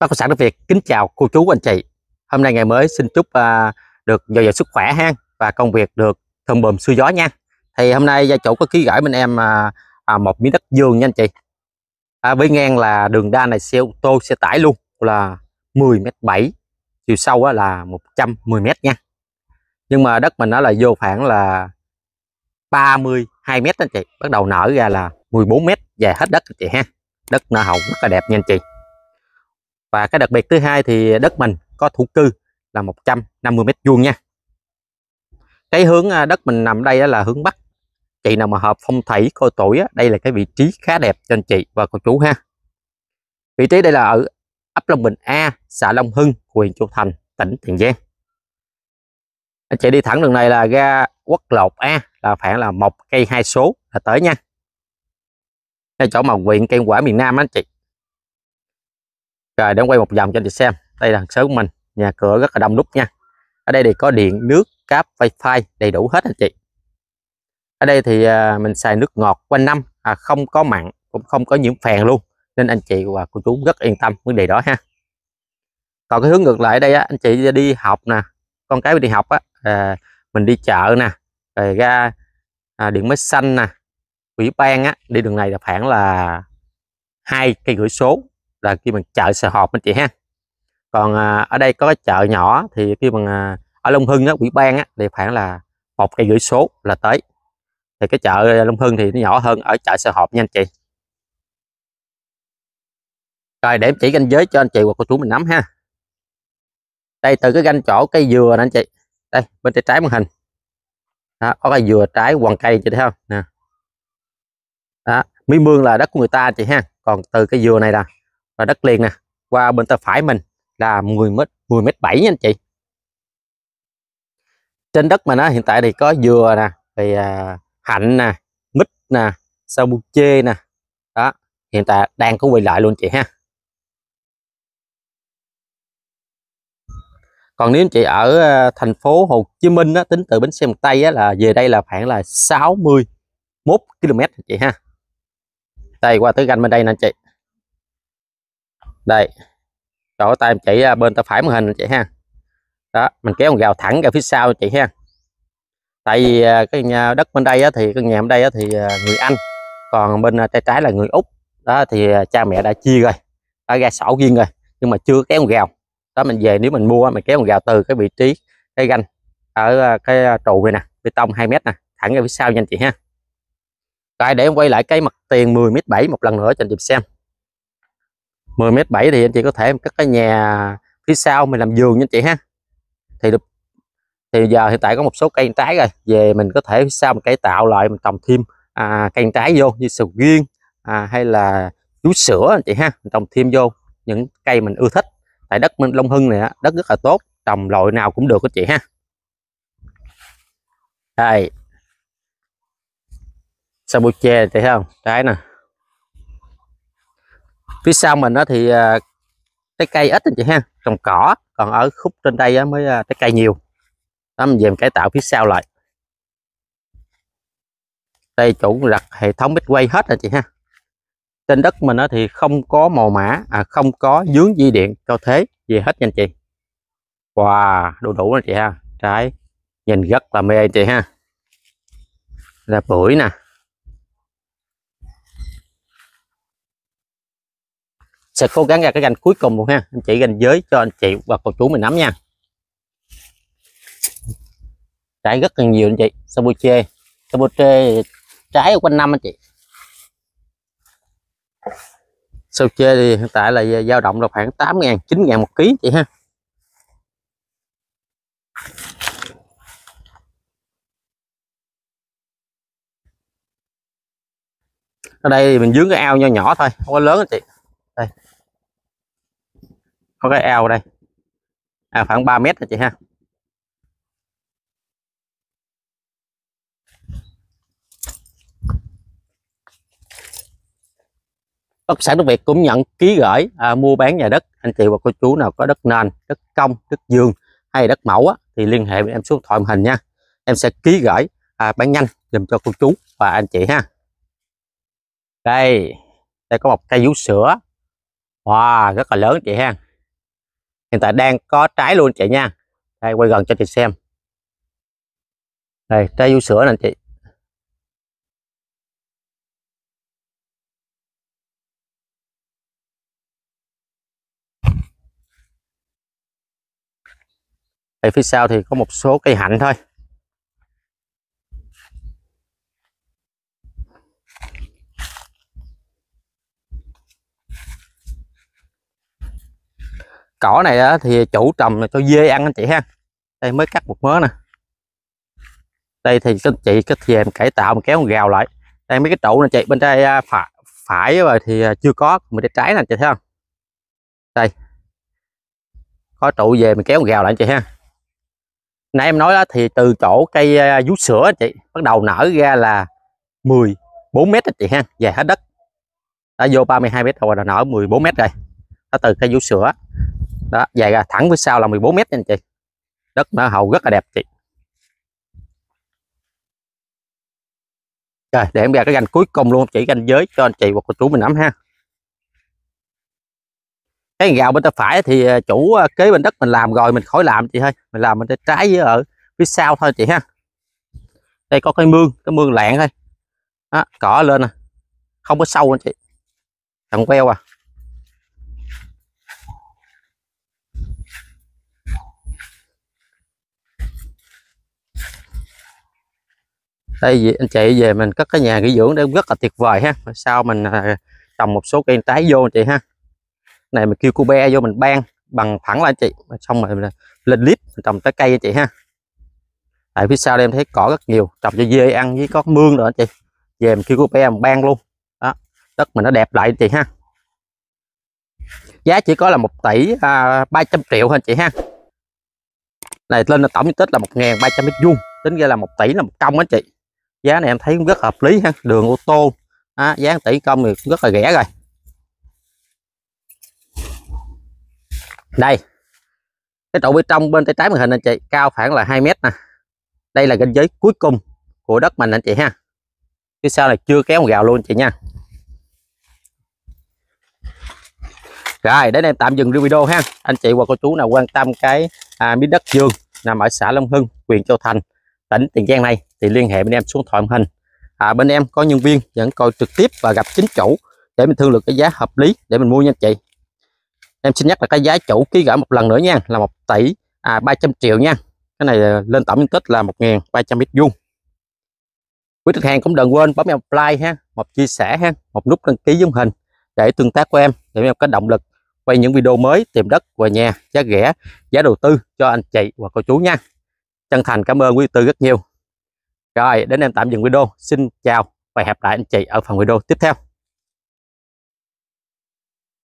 bất động sản đất Việt kính chào cô chú anh chị hôm nay ngày mới xin chúc à, được dồi dào sức khỏe ha và công việc được thơm bùm xuôi gió nha thì hôm nay gia chủ có ký gửi bên em à, à, một miếng đất vườn nha anh chị à, với ngang là đường đa này xe ô tô xe tải luôn là 10 m 7 chiều sâu là 110 m nha nhưng mà đất mình nó là vô khoảng là 32 m anh chị bắt đầu nở ra là 14 m dài hết đất anh chị ha đất nở hậu rất là đẹp nha anh chị và cái đặc biệt thứ hai thì đất mình có thổ cư là 150 mét vuông nha cái hướng à, đất mình nằm đây là hướng bắc chị nào mà hợp phong thủy cô tuổi đây là cái vị trí khá đẹp cho anh chị và cô chú ha vị trí đây là ở ấp Long Bình A xã Long Hưng huyện Châu Thành tỉnh Tiền Giang anh chị đi thẳng đường này là ra quốc lộ A là khoảng là một cây hai số là tới nha đây chỗ mà huyện cây quả miền Nam anh chị rồi để quay một vòng cho anh chị xem đây là sớm của mình nhà cửa rất là đông đúc nha ở đây thì có điện nước cáp wifi đầy đủ hết anh chị ở đây thì à, mình xài nước ngọt quanh năm à, không có mặn cũng không có nhiễm phèn luôn nên anh chị và cô chú rất yên tâm vấn đề đó ha còn cái hướng ngược lại đây á, anh chị đi học nè con cái đi học á à, mình đi chợ nè rồi ra à, điện máy xanh nè ủy ban á đi đường này là khoảng là hai cây gửi số là kêu bằng chợ sờ hộp anh chị ha còn à, ở đây có cái chợ nhỏ thì kêu bằng à, ở Long Hưng á quỹ ban á thì khoảng là một cây gửi số là tới thì cái chợ à, Long Hưng thì nó nhỏ hơn ở chợ sờ hộp nha anh chị rồi để em chỉ ranh giới cho anh chị và cô chú mình nắm ha đây từ cái ranh chỗ cây dừa nè anh chị đây bên tay trái màn hình đó, có cây dừa trái hoàng cây chị thấy không nè đó, mí mương là đất của người ta chị ha còn từ cái dừa này là là đất liền nè qua bên tay phải mình là 10 mét 10 mét 7 nha anh chị trên đất mà nó hiện tại thì có dừa nè thì à, hạnh nè mít nè sao bu chê nè đó hiện tại đang có quay lại luôn chị ha còn nếu chị ở à, thành phố Hồ Chí Minh á, tính từ bến xe miền Tây á, là về đây là khoảng là 61 km chị ha đây qua tới ganh bên đây nè chị đây chỗ tay em chỉ à, bên tay phải màn hình chị ha đó mình kéo con gào thẳng ra phía sau chị ha tại vì à, cái nhà đất bên đây thì căn nhà bên đây thì à, người anh còn bên tay trái là người úc đó thì cha mẹ đã chia rồi đã ra sổ riêng rồi nhưng mà chưa kéo con gào đó mình về nếu mình mua mình kéo con gào từ cái vị trí cái ganh ở cái trụ này nè bê tông 2 mét nè thẳng ra phía sau nha anh chị ha rồi để em quay lại cái mặt tiền 10 mét 7 một lần nữa cho anh chị xem 10 m 7 thì anh chị có thể cắt cái nhà phía sau mình làm giường nha anh chị ha thì được thì giờ hiện tại có một số cây trái rồi về mình có thể phía sau mình cải tạo lại mình trồng thêm à, cây trái vô như sầu riêng à, hay là vú sữa anh chị ha mình trồng thêm vô những cây mình ưa thích tại đất mình Long Hưng này đất rất là tốt trồng loại nào cũng được các chị ha đây sambuche thấy không trái nè phía sau mình đó thì à, trái cây ít anh chị ha trồng cỏ còn ở khúc trên đây mới à, trái cây nhiều đó mình về mình cải tạo phía sau lại đây chủ đặt hệ thống bích quay hết rồi chị ha trên đất mình đó thì không có màu mã à, không có dướng dây điện cho thế gì hết nha anh chị wow đủ đủ rồi chị ha trái nhìn rất là mê chị ha là bưởi nè sẽ cố gắng ra cái gành cuối cùng luôn ha anh chị gành giới cho anh chị và cô chú mình nắm nha trái rất là nhiều anh chị sabuche sabuche trái quanh năm anh chị sabuche thì hiện tại là dao động là khoảng 8 ngàn 9 ngàn một ký chị ha ở đây thì mình dướng cái ao nho nhỏ thôi không có lớn anh chị đây có cái ao đây à, khoảng 3 mét rồi chị ha bất sản đất Việt cũng nhận ký gửi à, mua bán nhà đất anh chị và cô chú nào có đất nền đất công đất dương hay đất mẫu á, thì liên hệ với em số điện thoại hình nha em sẽ ký gửi à, bán nhanh dùm cho cô chú và anh chị ha đây đây có một cây vú sữa wow rất là lớn chị ha hiện tại đang có trái luôn chị nha đây quay gần cho chị xem đây trái vú sữa nè chị đây phía sau thì có một số cây hạnh thôi cỏ này thì chủ trồng là cho dê ăn anh chị ha đây mới cắt một mớ nè đây thì các chị cái thì cải tạo mình kéo gào lại đây mấy cái trụ này chị bên đây à, phải phải rồi thì à, chưa có mình để trái nè chị thấy không đây có trụ về mình kéo gào lại chị ha nãy em nói đó thì từ chỗ cây à, vú sữa chị bắt đầu nở ra là 10 4 mét đó chị ha về hết đất đã vô 32 mét rồi là nở 14 mét rồi nó từ cây vú sữa đó dài ra thẳng phía sau là 14 mét nha anh chị đất nó hầu rất là đẹp chị rồi để em ra cái gành cuối cùng luôn chỉ gành giới cho anh chị và cô chú mình nắm ha cái gạo bên tay phải thì à, chủ à, kế bên đất mình làm rồi mình khỏi làm chị thôi mình làm mình tay trái với ở phía sau thôi chị ha đây có cái mương cái mương lẹn thôi đó, cỏ lên nè không có sâu anh chị thằng queo à đây anh chị về mình cất cái nhà nghỉ dưỡng để rất là tuyệt vời ha sau mình à, trồng một số cây trái vô anh chị ha này mình kêu cô be vô mình ban bằng thẳng lại chị xong rồi mình lên clip mình trồng trái cây anh chị ha tại phía sau đây em thấy cỏ rất nhiều trồng cho dê ăn với có mương nữa anh chị về mình kêu cô be mình ban luôn đó đất mình nó đẹp lại anh chị ha giá chỉ có là một tỷ à, ba trăm triệu thôi chị ha này lên là tổng diện tích là một ngàn ba trăm mét vuông tính ra là một tỷ là một công á chị giá này em thấy cũng rất hợp lý ha đường ô tô à, giá tỷ công thì cũng rất là rẻ rồi đây cái trụ bên trong bên tay trái màn hình anh chị cao khoảng là 2 mét nè đây là ranh giới cuối cùng của đất mình anh chị ha phía sau này chưa kéo một luôn anh chị nha rồi đến em tạm dừng video ha anh chị và cô chú nào quan tâm cái à, miếng đất dương nằm ở xã Long Hưng huyện Châu Thành tỉnh Tiền Giang này thì liên hệ bên em xuống thoại hình à, bên em có nhân viên dẫn coi trực tiếp và gặp chính chủ để mình thương lượng cái giá hợp lý để mình mua nha chị em xin nhắc là cái giá chủ ký gửi một lần nữa nha là một tỷ à, 300 triệu nha cái này à, lên tổng diện tích là 1.300 mét vuông quý khách hàng cũng đừng quên bấm em like ha một chia sẻ ha một nút đăng ký giống hình để tương tác của em để em có động lực quay những video mới tìm đất và nhà giá rẻ giá đầu tư cho anh chị và cô chú nha chân thành cảm ơn quý tư rất nhiều rồi đến em tạm dừng video xin chào và hẹn lại anh chị ở phần video tiếp theo